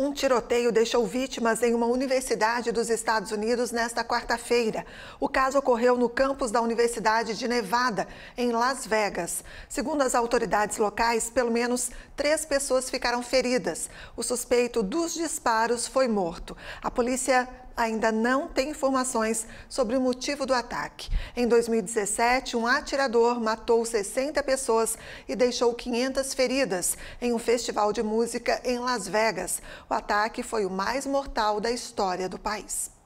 Um tiroteio deixou vítimas em uma universidade dos Estados Unidos nesta quarta-feira. O caso ocorreu no campus da Universidade de Nevada, em Las Vegas. Segundo as autoridades locais, pelo menos três pessoas ficaram feridas. O suspeito dos disparos foi morto. A polícia ainda não tem informações sobre o motivo do ataque. Em 2017, um atirador matou 60 pessoas e deixou 500 feridas em um festival de música em Las Vegas. O ataque foi o mais mortal da história do país.